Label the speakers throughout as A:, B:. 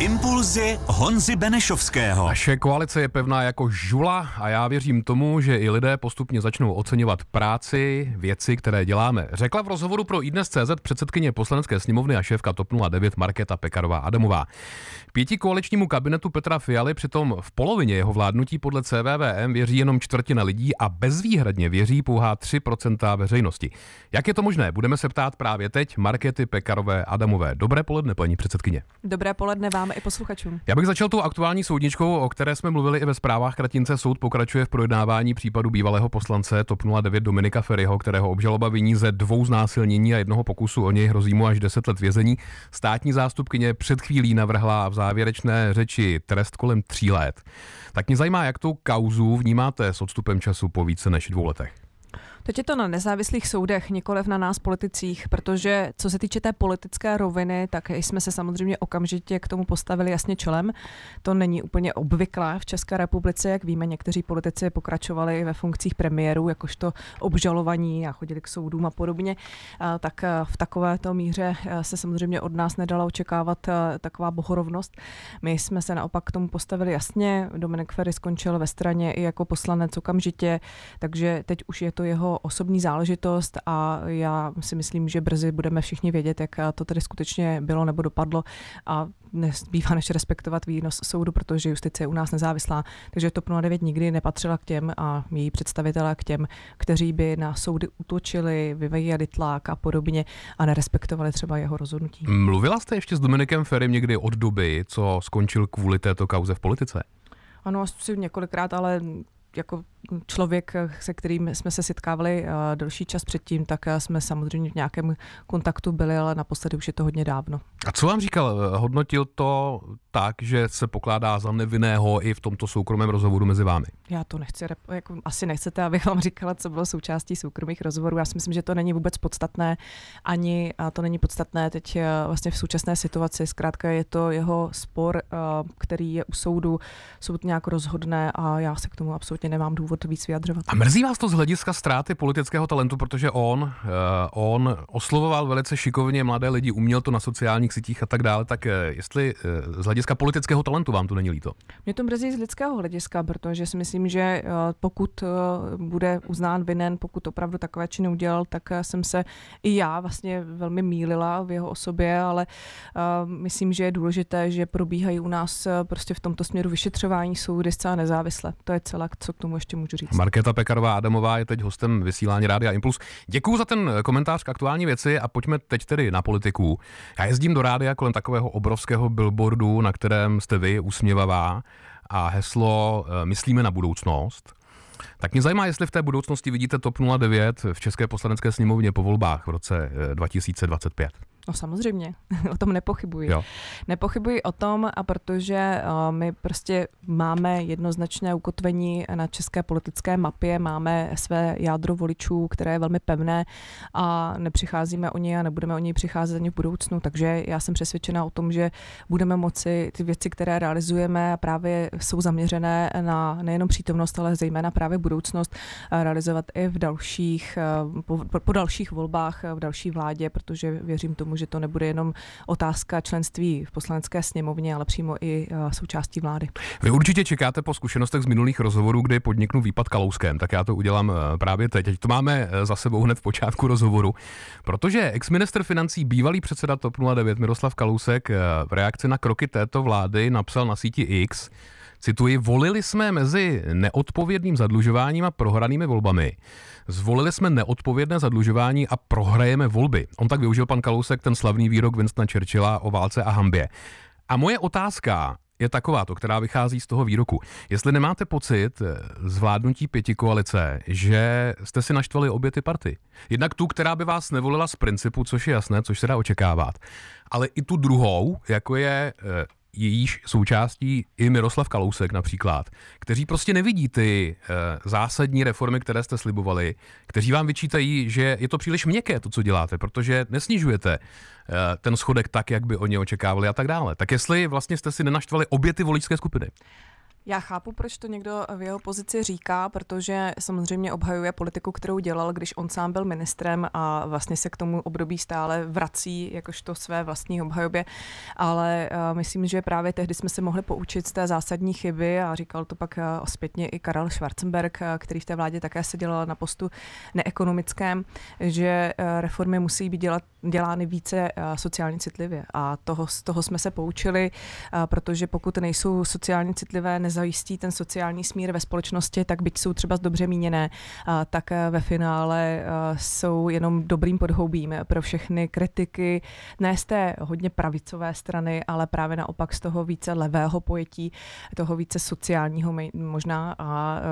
A: Impulzy Honzy Benešovského. Naše koalice je pevná jako žula a já věřím tomu, že i lidé postupně začnou oceňovat práci, věci, které děláme. Řekla v rozhovoru pro iDnes.cz předsedkyně poslanecké sněmovny a šéfka TOP 09 Markéta Pekarová Adamová. Pěti koaličnímu kabinetu Petra Fialy přitom v polovině jeho vládnutí podle CVVM věří jenom čtvrtina lidí a bezvýhradně věří pouhá 3% veřejnosti. Jak je to možné? Budeme se ptát právě teď Markety Pekarové Adamové. Dobré poledne, paní předsedkyně.
B: Dobré poledne vám dáme i posluchačům.
A: Já bych začal tou aktuální soudničkou, o které jsme mluvili i ve zprávách Kratince. Soud pokračuje v projednávání případu bývalého poslance TOP 09 Dominika Ferryho, kterého obžaloba viní ze dvou znásilnění a jednoho pokusu o něj hrozí mu až 10 let vězení. Státní zástupkyně před chvílí navrhla v závěrečné řeči trest kolem tří let. Tak mě zajímá, jak tu kauzu vnímáte s odstupem času po více než dvou letech.
B: Teď je to na nezávislých soudech, nikoliv na nás politicích, protože co se týče té politické roviny, tak jsme se samozřejmě okamžitě k tomu postavili jasně čelem. To není úplně obvyklé v České republice, jak víme, někteří politici pokračovali ve funkcích premiérů, jakožto obžalovaní a chodili k soudům a podobně. Tak eh, v takovéto míře eh, se samozřejmě od nás nedala očekávat eh, taková bohorovnost. My jsme se naopak k tomu postavili jasně. Dominik Ferry skončil ve straně i jako poslanec okamžitě, takže teď už je to jeho osobní záležitost a já si myslím, že brzy budeme všichni vědět, jak to tedy skutečně bylo nebo dopadlo a nezbývá než respektovat výnos soudu, protože justice je u nás nezávislá. Takže TOP 09 nikdy nepatřila k těm a její představitelé k těm, kteří by na soudy utočili, vyvejeli tlak a podobně a nerespektovali třeba jeho rozhodnutí.
A: Mluvila jste ještě s Dominikem Ferrym někdy od doby, co skončil kvůli této kauze v politice?
B: Ano, asi několikrát, ale jako člověk, se kterým jsme se setkávali eh, delší čas předtím, tak eh, jsme samozřejmě v nějakém kontaktu byli, ale naposledy už je to hodně dávno.
A: A co vám říkal? Eh, hodnotil to tak, že se pokládá za nevinného i v tomto soukromém rozhovoru mezi vámi?
B: Já to nechci, jako, asi nechcete, abych vám říkala, co bylo součástí soukromých rozhovorů. Já si myslím, že to není vůbec podstatné, ani a to není podstatné teď vlastně v současné situaci. Zkrátka je to jeho spor, který je u soudu, soud nějak rozhodne a já se k tomu absolutně vlastně nemám důvod víc vyjadřovat. A
A: mrzí vás to z hlediska ztráty politického talentu, protože on, uh, on oslovoval velice šikovně mladé lidi, uměl to na sociálních sítích a tak dále, tak eh, jestli uh, z hlediska politického talentu vám to není líto?
B: Mě to mrzí z lidského hlediska, protože si myslím, že uh, pokud uh, bude uznán vinen, pokud opravdu takové činy udělal, tak jsem se i já vlastně velmi mílila v jeho osobě, ale uh, myslím, že je důležité, že probíhají u nás prostě v tomto směru vyšetřování soudy zcela nezávisle. To je celá, co k tomu ještě můžu říct.
A: Markéta Pekarová Adamová je teď hostem vysílání Rádia Impuls. Děkuji za ten eh, komentář k aktuální věci a pojďme teď tedy na politiku. Já jezdím do rádia kolem takového obrovského billboardu, na kterém jste vy usměvavá a heslo eh, Myslíme na budoucnost. Tak mě zajímá, jestli v té budoucnosti vidíte TOP 09 v České poslanecké sněmovně po volbách v roce 2025. Eh,
B: No samozřejmě, o tom nepochybuji. Jo. Nepochybuji o tom, a protože eh, my prostě máme jednoznačné ukotvení na české politické mapě, máme své jádro voličů, které je velmi pevné a nepřicházíme o něj a nebudeme o něj přicházet ani v budoucnu. Takže já jsem přesvědčena o tom, že budeme moci ty věci, které realizujeme, právě jsou zaměřené na nejenom přítomnost, ale zejména právě budoucnost, eh, realizovat i v dalších, eh, po, po dalších volbách, v další vládě, protože věřím tomu, že to nebude jenom otázka členství v poslanecké sněmovně, ale přímo i eh, součástí vlády.
A: Vy určitě čekáte po zkušenostech z minulých rozhovorů, kdy podniknu výpad Kalouskem, tak já to udělám eh, právě teď. Teď to máme eh, za sebou hned v počátku rozhovoru, protože ex-minister financí, bývalý předseda TOP 09 Miroslav Kalousek v reakci na kroky této vlády napsal na síti X, Cituji, volili jsme mezi neodpovědným zadlužováním a prohranými volbami. Zvolili jsme neodpovědné zadlužování a prohrajeme volby. On tak využil pan Kalousek ten slavný výrok Winstona Churchilla o válce a hambě. A moje otázka je taková, to, která vychází z toho výroku. Jestli nemáte pocit eh, zvládnutí pěti koalice, že jste si naštvali obě ty party. Jednak tu, která by vás nevolila z principu, což je jasné, což se dá očekávat, ale i tu druhou, jako je eh, jejíž součástí i Miroslav Kalousek například, kteří prostě nevidí ty eh, zásadní reformy, které jste slibovali, kteří vám vyčítají, že je to příliš měkké to, co děláte, protože nesnižujete eh, ten schodek tak, jak by oni očekávali a tak dále. Tak jestli vlastně jste si nenaštvali obě ty voličské skupiny?
B: Já chápu, proč to někdo v jeho pozici říká, protože samozřejmě obhajuje politiku, kterou dělal, když on sám byl ministrem a vlastně se k tomu období stále vrací jakožto své vlastní obhajobě. Ale eh, myslím, že právě tehdy jsme se mohli poučit z té zásadní chyby a říkal to pak eh, zpětně i Karel Schwarzenberg, eh, který v té vládě také seděl na postu neekonomickém, že reformy musí být dělat, dělány více sociálně citlivě. A toho, z toho jsme se poučili, protože pokud nejsou sociálně citlivé, nez zajistí ten sociální smír ve společnosti, tak byť jsou třeba dobře míněné, tak eh, ve finále eh, jsou jenom dobrým podhoubím pro všechny kritiky, ne z té hodně pravicové strany, ale právě naopak z toho více levého pojetí, toho více sociálního možná a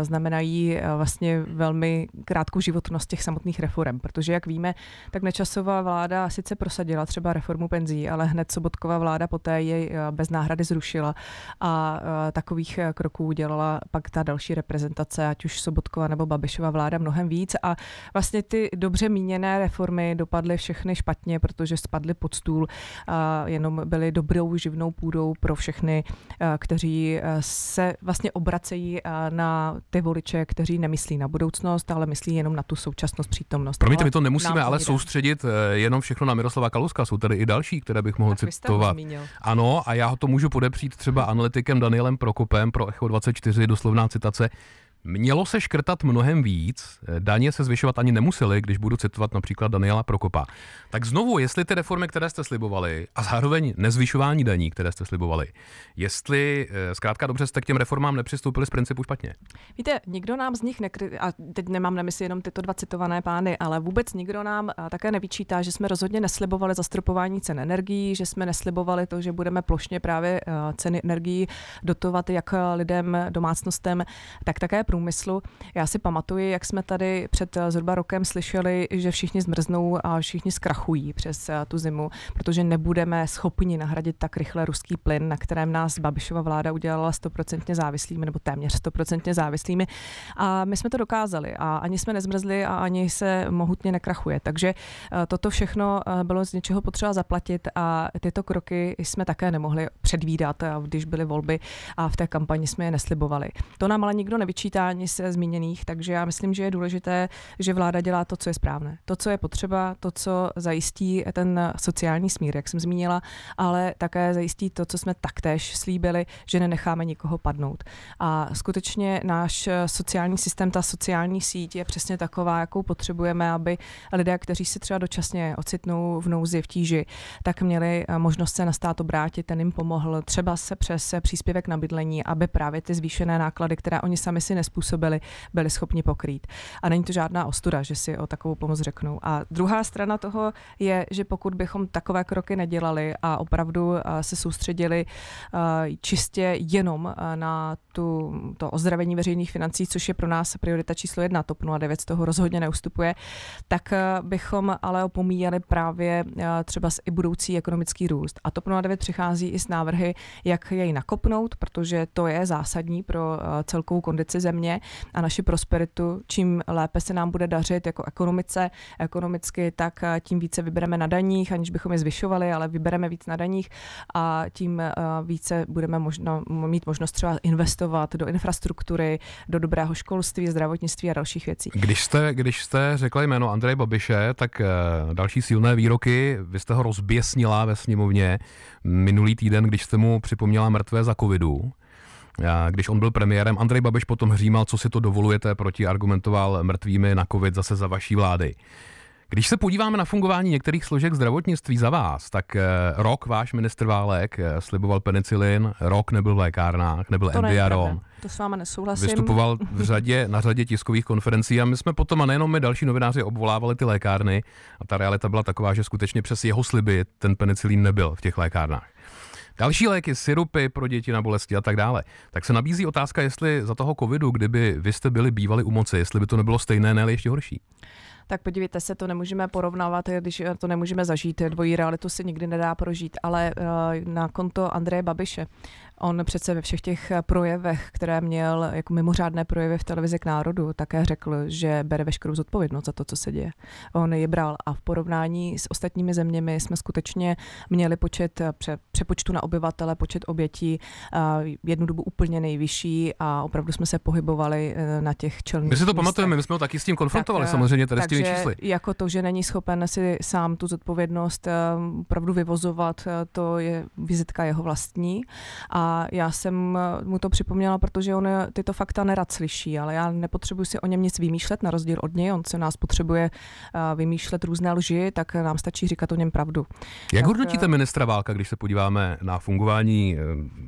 B: eh, znamenají vlastně velmi krátkou životnost těch samotných reform, protože jak víme, tak nečasová vláda sice prosadila třeba reformu penzí, ale hned Sobotková vláda poté jej bez náhrady zrušila a takových kroků udělala pak ta další reprezentace, ať už Sobotkova nebo Babišova vláda mnohem víc a vlastně ty dobře míněné reformy dopadly všechny špatně, protože spadly pod stůl a jenom byly dobrou živnou půdou pro všechny, kteří se vlastně obracejí na ty voliče, kteří nemyslí na budoucnost, ale myslí jenom na tu současnost, přítomnost. Promiňte, my no, to nemusíme ale jde.
A: soustředit e, jenom všechno na Miroslava Kaluska, jsou tady i další, které bych mohl tak citovat. Ano, a já ho to můžu podepřít třeba analytikem Danielem Prokopem, pro Echo 24, doslovná citace, Mělo se škrtat mnohem víc, daně se zvyšovat ani nemuseli, když budu citovat například Daniela Prokopa. Tak znovu, jestli ty reformy, které jste slibovali, a zároveň nezvyšování daní, které jste slibovali, jestli eh, zkrátka dobře jste k těm reformám nepřistoupili z principu špatně.
B: Víte, nikdo nám z nich, nekry... a teď nemám na mysli jenom tyto dva citované pány, ale vůbec nikdo nám eh, také nevyčítá, že jsme rozhodně neslibovali zastropování cen energií, že jsme neslibovali to, že budeme plošně právě eh, ceny energií dotovat jak lidem, domácnostem, tak také průmyslu. Já si pamatuji, jak jsme tady před eh, zhruba rokem slyšeli, že všichni zmrznou a všichni zkrachují přes eh, tu zimu, protože nebudeme schopni nahradit tak rychle ruský plyn, na kterém nás Babišova vláda udělala stoprocentně závislými nebo téměř stoprocentně závislými. A my jsme to dokázali a ani jsme nezmrzli a ani se mohutně nekrachuje. Takže eh, toto všechno bylo z něčeho potřeba zaplatit a tyto kroky jsme také nemohli předvídat, když byly volby a v té kampani jsme je neslibovali. To nám ale nikdo nevyčítá, čerpání se zmíněných, takže já myslím, že je důležité, že vláda dělá to, co je správné, to, co je potřeba, to, co zajistí ten sociální smír, jak jsem zmínila, ale také zajistí to, co jsme taktéž slíbili, že nenecháme nikoho padnout. A skutečně náš sociální systém, ta sociální síť je přesně taková, jakou potřebujeme, aby lidé, kteří se třeba dočasně ocitnou v nouzi, v tíži, tak měli eh, možnost se na stát obrátit, ten jim pomohl třeba se přes příspěvek na bydlení, aby právě ty zvýšené náklady, které oni sami si nes způsobili, byli schopni pokrýt. A není to žádná ostuda, že si o takovou pomoc řeknou. A druhá strana toho je, že pokud bychom takové kroky nedělali a opravdu eh, se soustředili eh, čistě jenom eh, na tu, to ozdravení veřejných financí, což je pro nás priorita číslo jedna, TOP 09 z toho rozhodně neustupuje, tak bychom ale opomíjeli právě třeba i budoucí ekonomický růst. A TOP 09 přichází i s návrhy, jak jej nakopnout, protože to je zásadní pro celkovou kondici země země a naši prosperitu, čím lépe se nám bude dařit jako ekonomice, ekonomicky, tak eh, tím více vybereme na daních, aniž bychom je zvyšovali, ale vybereme víc na daních a tím eh, více budeme možno, mít možnost třeba investovat do infrastruktury, do dobrého školství, zdravotnictví a dalších věcí.
A: Když jste, když jste řekla jméno Andrej Babiše, tak eh, další silné výroky, vy jste ho rozběsnila ve sněmovně minulý týden, když jste mu připomněla mrtvé za covidu. Když on byl premiérem, Andrej Babiš potom hřímal, co si to dovolujete, proti argumentoval mrtvými na covid zase za vaší vlády. Když se podíváme na fungování některých složek zdravotnictví za vás, tak eh, rok váš ministr Válek eh, sliboval penicilin, rok nebyl v lékárnách, nebyl to Endiarom.
B: To s váma nesouhlasím. Vystupoval
A: v řadě, na řadě tiskových konferencí a my jsme potom, a nejenom my, další novináři obvolávali ty lékárny a ta realita byla taková, že skutečně přes jeho sliby ten penicilin nebyl v těch lékárnách další léky, syrupy pro děti na bolesti a tak dále. Tak se nabízí otázka, jestli za toho covidu, kdyby vy jste byli bývali u moci, jestli by to nebylo stejné, ne, ale ještě horší
B: tak podívejte se, to nemůžeme porovnávat, když eh, to nemůžeme zažít. Dvojí realitu se nikdy nedá prožít, ale eh, na konto Andreje Babiše On přece ve všech těch eh, projevech, které měl jako mimořádné projevy v televizi k národu, také řekl, že bere veškerou zodpovědnost za to, co se děje. On je bral a v porovnání s ostatními zeměmi jsme skutečně měli počet eh, pře, přepočtu na obyvatele, počet obětí eh, jednu dobu úplně nejvyšší a opravdu jsme se pohybovali na těch čelných My si to místech. pamatujeme, my jsme ho taky s tím konfrontovali tak, samozřejmě, tady takže čísly. jako to, že není schopen si sám tu zodpovědnost opravdu vyvozovat, to je vizitka jeho vlastní a a já jsem eh, mu to připomněla, protože on eh, tyto fakta nerad slyší, ale já nepotřebuji si o něm nic vymýšlet, na rozdíl od něj. On se nás potřebuje eh, vymýšlet různé lži, tak nám stačí říkat o něm pravdu. Jak tak, hodnotíte
A: ministra Válka, když se podíváme na fungování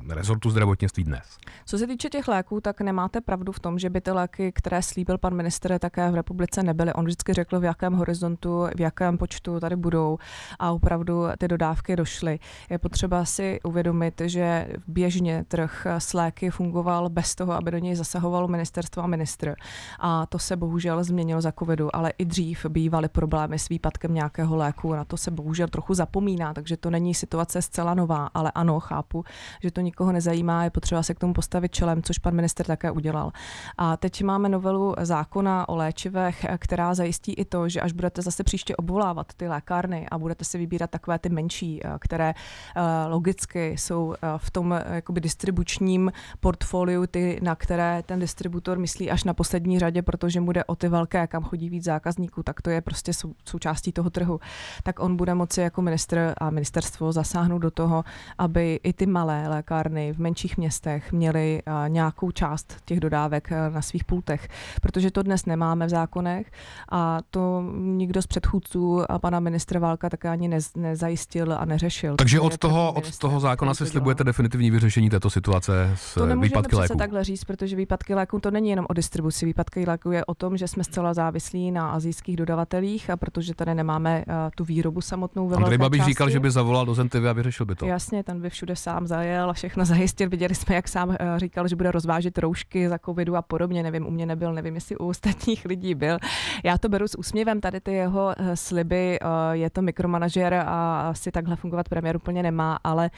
A: rezortu zdravotnictví dnes?
B: Co se týče těch léků, tak nemáte pravdu v tom, že by ty léky, které slíbil pan minister, také v republice nebyly. On vždycky řekl, v jakém horizontu, v jakém počtu tady budou a opravdu ty dodávky došly. Je potřeba si uvědomit, že v běž běžně trh s léky fungoval bez toho, aby do něj zasahovalo ministerstvo a ministr. A to se bohužel změnilo za covidu, ale i dřív bývaly problémy s výpadkem nějakého léku. Na to se bohužel trochu zapomíná, takže to není situace zcela nová, ale ano, chápu, že to nikoho nezajímá, je potřeba se k tomu postavit čelem, což pan minister také udělal. A teď máme novelu zákona o léčivech, která zajistí i to, že až budete zase příště obvolávat ty lékárny a budete si vybírat takové ty menší, eh, které eh, logicky jsou eh, v tom jakoby distribučním portfoliu ty, na které ten distributor myslí až na poslední řadě, protože mu jde o ty velké, kam chodí víc zákazníků, tak to je prostě sou, součástí toho trhu. Tak on bude moci jako minister a ministerstvo zasáhnout do toho, aby i ty malé lékárny v menších městech měly nějakou část těch dodávek e, na svých pultech, protože to dnes nemáme v zákonech a to nikdo z předchůdců a pana ministra Válka také ani nez, nezajistil a neřešil. Takže to od toho, od toho
A: zákona si slibujete definitivní vyřešení řešení této situace s to eh, výpadky léků? To
B: takhle říct, protože výpadky léků to není jenom o distribuci. Výpadky léků je o tom, že jsme zcela závislí na azijských dodavatelích a protože tady nemáme uh, tu výrobu samotnou ve Andrej Babiš říkal, že by
A: zavolal do Zentivy a vyřešil by to.
B: Jasně, ten by všude sám zajel a všechno zajistil. Viděli jsme, jak sám uh, říkal, že bude rozvážet roušky za covidu a podobně. Nevím, u mě nebyl, nevím, jestli u ostatních lidí byl. Já to beru s úsměvem, tady ty jeho sliby, uh, je to mikromanažer a asi takhle fungovat premiér úplně nemá, ale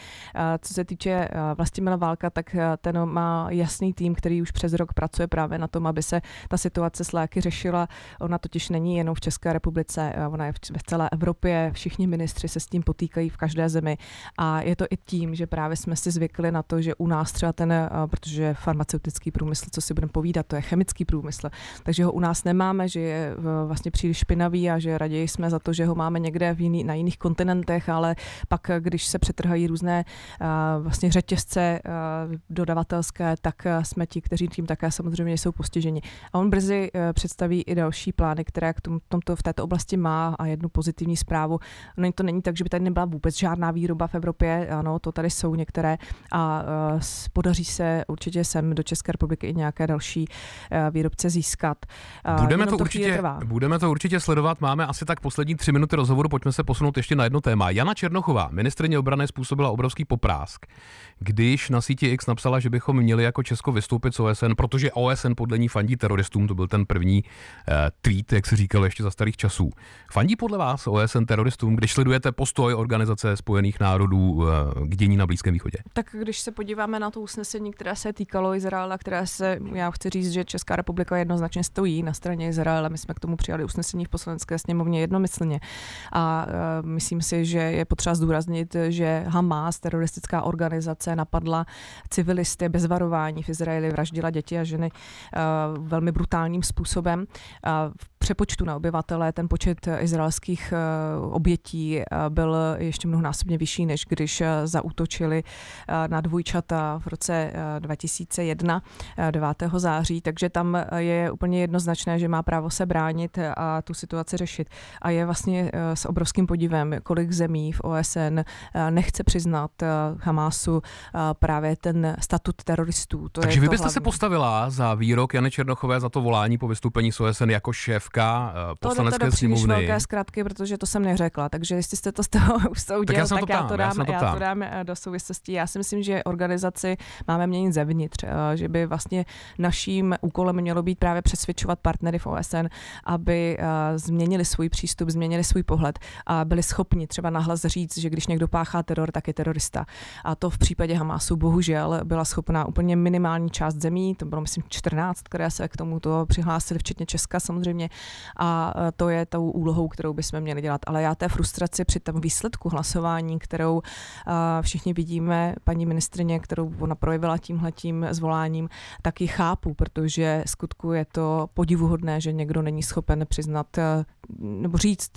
B: co se týče Vlastimila Válka, tak eh, ten má jasný tým, který už přes rok pracuje právě na tom, aby se ta situace s léky řešila. Ona totiž není jenom v České republice, eh, ona je v celé Evropě, všichni ministři se s tím potýkají v každé zemi. A je to i tím, že právě jsme si zvykli na to, že u nás třeba ten, eh, protože farmaceutický průmysl, co si budeme povídat, to je chemický průmysl, takže ho u nás nemáme, že je vlastně příliš špinavý a že raději jsme za to, že ho máme někde v jiný, na jiných kontinentech, ale pak, když se přetrhají různé vlastně řetě řetězce eh, dodavatelské, tak eh, jsme ti, kteří tím také samozřejmě jsou postiženi. A on brzy eh, představí i další plány, které k tomto, v této oblasti má a jednu pozitivní zprávu. No, to není tak, že by tady nebyla vůbec žádná výroba v Evropě, ano, to tady jsou některé a podaří se určitě sem do České republiky i nějaké další výrobce získat. Budeme to, to určitě,
A: budeme to určitě sledovat, máme asi tak poslední tři minuty rozhovoru, pojďme se posunout ještě na jedno téma. Jana Černochová, ministrině obrany, způsobila obrovský poprásk, když na síti X napsala, že bychom měli jako Česko vystoupit z OSN, protože OSN podle ní fandí teroristům, to byl ten první uh, tweet, jak se říkal ještě za starých časů. Fandí podle vás OSN teroristům, když sledujete postoj Organizace spojených národů uh, k dění na Blízkém východě?
B: Tak když se podíváme na to usnesení, které se týkalo Izraela, které se, já chci říct, že Česká republika jednoznačně stojí na straně Izraela, my jsme k tomu přijali usnesení v poslanecké sněmovně jednomyslně. A uh, myslím si, že je potřeba zdůraznit, že Hamas, teroristická organizace, napadla civilisty bez varování v Izraeli, vraždila děti a ženy eh, velmi brutálním způsobem. Eh, v přepočtu na obyvatele ten počet izraelských eh, obětí byl ještě mnohonásobně vyšší, než když zautočili na dvojčata v roce 2001, 9. září, takže tam je úplně jednoznačné, že má právo se bránit a tu situaci řešit. A je vlastně s obrovským podivem, kolik zemí v OSN nechce přiznat Hamásu právě ten statut teroristů. To Takže je vy byste hlavně. se
A: postavila za výrok Jany Černochové za to volání po vystoupení s OSN jako šéfka e, poslanecké to sněmovny. To velké
B: zkratky, protože to jsem neřekla. Takže jestli jste to z toho usoudil, tak, já, tak to ptám, já to dám, já to, já to dám e, do souvislosti. Já si myslím, že organizaci máme měnit zevnitř, e, že by vlastně naším úkolem mělo být právě přesvědčovat partnery v OSN, aby změnili svůj přístup, změnili svůj pohled a byli schopni třeba nahlas říct, že když někdo páchá teror, tak je terorista. A to v případě Hamásu bohužel byla schopná úplně minimální část zemí, to bylo myslím 14, které se k tomuto přihlásili včetně Česka samozřejmě, a e, to je tou úlohou, kterou bychom měli dělat. Ale já té frustraci při tom výsledku hlasování, kterou e, všichni vidíme, paní ministrině, kterou ona projevila tímhletím zvoláním, taky chápu, protože skutku je to podivuhodné, že někdo není schopen přiznat e, nebo říct,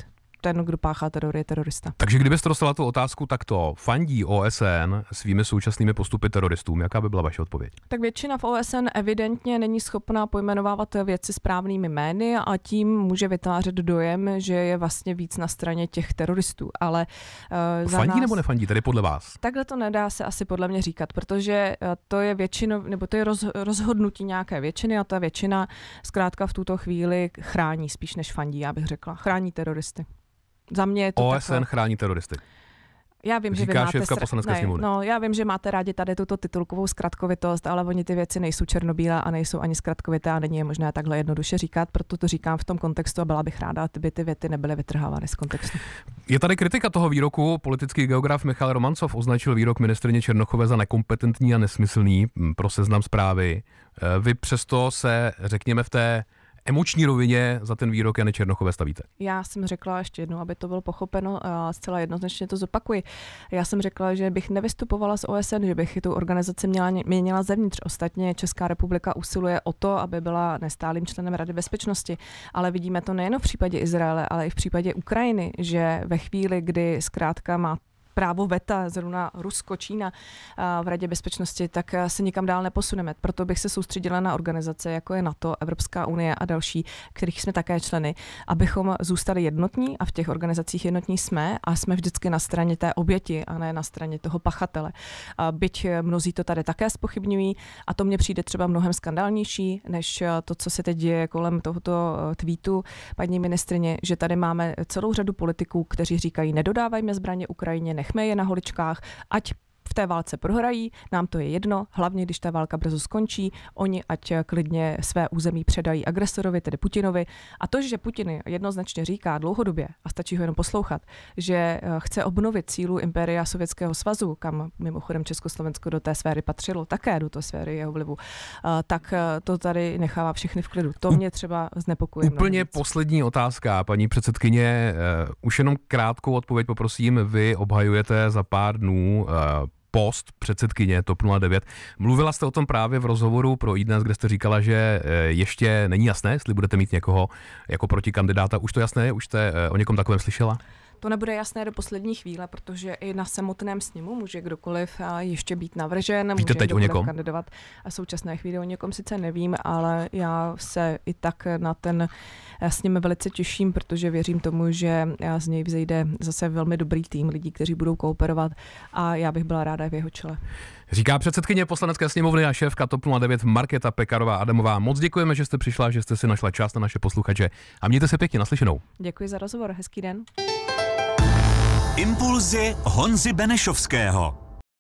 B: ten, kdo páchá teror, je terorista.
A: Takže kdybyste dostala tu otázku to fandí OSN svými současnými postupy teroristům, jaká by byla vaše odpověď?
B: Tak většina v OSN evidentně není schopná pojmenovávat věci správnými jmény a tím může vytvářet dojem, že je vlastně víc na straně těch teroristů. Ale uh, za fandí nás... nebo nefandí,
A: tady podle vás?
B: Takhle to nedá se asi podle mě říkat, protože eh, to je většinou, nebo to je roz, rozhodnutí nějaké většiny a ta většina zkrátka v tuto chvíli chrání spíš než fandí, já bych řekla. Chrání teroristy za mě je to OSN takové...
A: chrání teroristy. Já vím, Říká že vy máte sr... ne,
B: No, já vím, že máte rádi tady tuto titulkovou zkratkovitost, ale oni ty věci nejsou černobílé a nejsou ani zkratkovité a není je možné takhle jednoduše říkat, proto to říkám v tom kontextu a byla bych ráda, aby ty věty nebyly vytrhávány z kontextu.
A: Je tady kritika toho výroku. Politický geograf Michal Romancov označil výrok ministrně Černochové za nekompetentní a nesmyslný pro seznam zprávy. E, vy přesto se, řekněme, v té emoční rovině za ten výrok Jany Černochové stavíte?
B: Já jsem řekla ještě jednou, aby to bylo pochopeno a zcela jednoznačně to zopakuji. Já jsem řekla, že bych nevystupovala z OSN, že bych tu organizaci měla, měnila zevnitř. Ostatně Česká republika usiluje o to, aby byla nestálým členem Rady bezpečnosti, ale vidíme to nejen v případě Izraele, ale i v případě Ukrajiny, že ve chvíli, kdy zkrátka má právo VETA, zrovna Rusko, Čína v Radě bezpečnosti, tak eh, se nikam dál neposuneme. Proto bych se soustředila na organizace, jako je NATO, Evropská unie a další, kterých jsme také členy, abychom zůstali jednotní a v těch organizacích jednotní jsme a jsme vždycky na straně té oběti a ne na straně toho pachatele. Byť eh, mnozí to tady také spochybňují a to mně přijde třeba mnohem skandálnější, než eh, to, co se teď děje kolem tohoto tweetu paní ministrině, že tady máme celou řadu politiků, kteří říkají, nedodávajme zbraně Ukrajině, nechme je na holičkách, ať v té válce prohrají, nám to je jedno, hlavně když ta válka brzo skončí, oni ať eh, klidně své území předají agresorovi, tedy Putinovi. A to, že Putin jednoznačně říká dlouhodobě, a stačí ho jenom poslouchat, že eh, chce obnovit sílu impéria Sovětského svazu, kam mimochodem Československo do té sféry patřilo, také do té sféry jeho vlivu, eh, tak to tady nechává všechny v klidu. To mě třeba znepokojuje. Úplně
A: poslední otázka, paní předsedkyně. Už jenom krátkou odpověď poprosím. Vy obhajujete za pár dnů post předsedkyně TOP 09. Mluvila jste o tom právě v rozhovoru pro IDNES, kde jste říkala, že eh, ještě není jasné, jestli budete mít někoho jako protikandidáta. Už to jasné je? Už jste eh, o někom takovém slyšela?
B: To nebude jasné do poslední chvíle, protože i na samotném sněmu může kdokoliv ještě být navržen, Víte může teď o někom? kandidovat. A současné chvíli o někom sice nevím, ale já se i tak na ten e, sněm velice těším, protože věřím tomu, že e, z něj vzejde zase velmi dobrý tým lidí, kteří budou kooperovat a já bych byla ráda v jeho čele.
A: Říká předsedkyně poslanecké sněmovny a šéfka TOP 09 Marketa Pekarová Adamová. Moc děkujeme, že jste přišla, že jste si našla čas na naše posluchače a mějte se pěkně naslyšenou.
B: Děkuji za rozhovor, hezký den. Impulzy
A: Honzy Benešovského.